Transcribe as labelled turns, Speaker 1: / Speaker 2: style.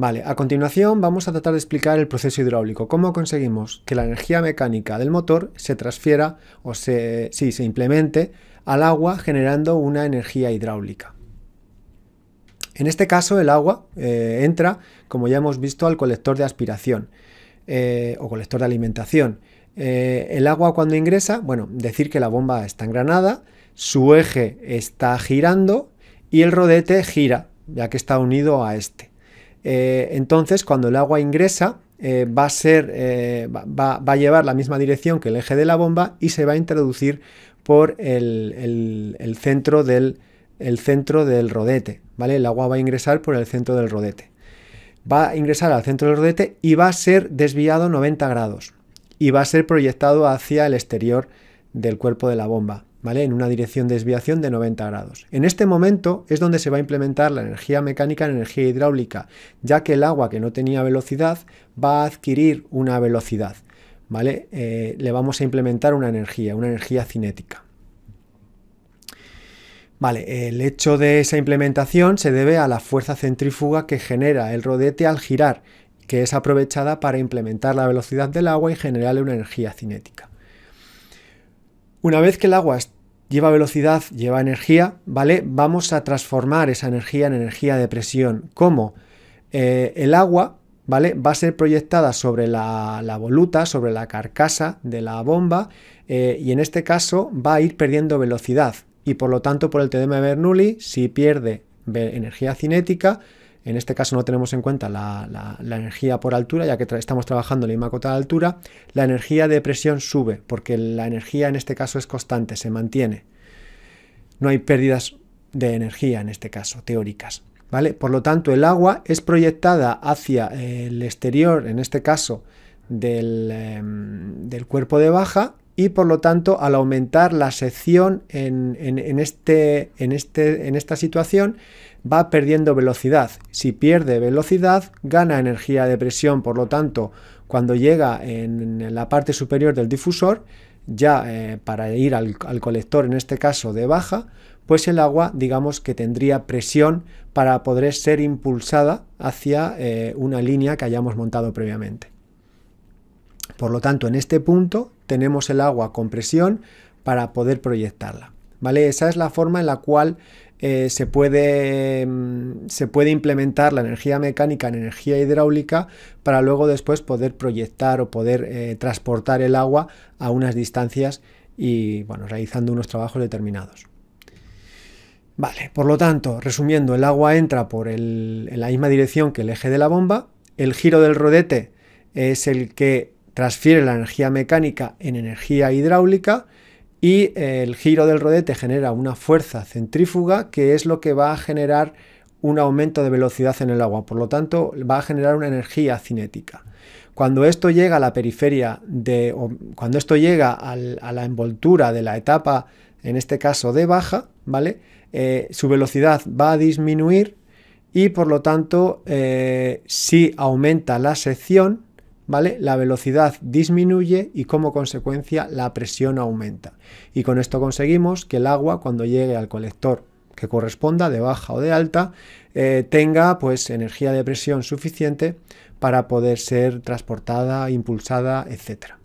Speaker 1: Vale, a continuación vamos a tratar de explicar el proceso hidráulico, cómo conseguimos que la energía mecánica del motor se transfiera o se, se implemente al agua generando una energía hidráulica. En este caso el agua eh, entra, como ya hemos visto, al colector de aspiración eh, o colector de alimentación. Eh, el agua cuando ingresa, bueno, decir que la bomba está engranada, su eje está girando y el rodete gira, ya que está unido a este. Eh, entonces cuando el agua ingresa, eh, eh, va, a llevar la misma dirección que el eje de la bomba y se va a introducir por el, centro, del, el centro del rodete, ¿vale? El agua va a ingresar por el centro del rodete. Va a ingresar al centro del rodete y va a ser desviado 90 grados y va a ser proyectado hacia el exterior del cuerpo de la bomba. ¿vale? En una dirección de desviación de 90 grados. En este momento es donde se va a implementar la energía mecánica en energía hidráulica, ya que el agua que no tenía velocidad va a adquirir una velocidad, ¿vale? Eh, le vamos a implementar una energía, una energía cinética. Vale, el hecho de esa implementación se debe a la fuerza centrífuga que genera el rodete al girar, que es aprovechada para implementar la velocidad del agua y generarle una energía cinética. Una vez que el agua lleva velocidad, lleva energía, ¿vale? Vamos a transformar esa energía en energía de presión. ¿Cómo? Eh, el agua, ¿vale? Va a ser proyectada sobre la, la voluta, sobre la carcasa de la bomba, eh, y en este caso va a ir perdiendo velocidad. Y por lo tanto, por el teorema de Bernoulli, si pierde energía cinética, en este caso no tenemos en cuenta la, energía por altura, ya que estamos trabajando en la misma cota de altura. La energía de presión sube, porque la energía en este caso es constante, se mantiene. No hay pérdidas de energía en este caso, teóricas. ¿vale? Por lo tanto, el agua es proyectada hacia el exterior, en este caso, del, em, del cuerpo de baja, y por lo tanto al aumentar la sección en, este, en, este, en esta situación va perdiendo velocidad. Si pierde velocidad gana energía de presión, por lo tanto cuando llega en la parte superior del difusor, ya eh, para ir al, colector en este caso de baja, pues el agua digamos que tendría presión para poder ser impulsada hacia eh, una línea que hayamos montado previamente. Por lo tanto, en este punto tenemos el agua con presión para poder proyectarla. ¿Vale? Esa es la forma en la cual eh, se, puede, mm, se, puede, implementar la energía mecánica en energía hidráulica para luego después poder proyectar o poder eh, transportar el agua a unas distancias y bueno, realizando unos trabajos determinados. Vale, por lo tanto, resumiendo, el agua entra por en la misma dirección que el eje de la bomba, el giro del rodete es el que transfiere la energía mecánica en energía hidráulica y eh, el giro del rodete genera una fuerza centrífuga que es lo que va a generar un aumento de velocidad en el agua, por lo tanto va a generar una energía cinética. Cuando esto llega a la periferia de, cuando esto llega a la envoltura de la etapa, en este caso de baja, ¿vale? Eh, su velocidad va a disminuir y por lo tanto eh, si aumenta la sección, la velocidad disminuye y como consecuencia la presión aumenta. Y con esto conseguimos que el agua cuando llegue al colector que corresponda de baja o de alta eh, tenga pues energía de presión suficiente para poder ser transportada, impulsada, etcétera.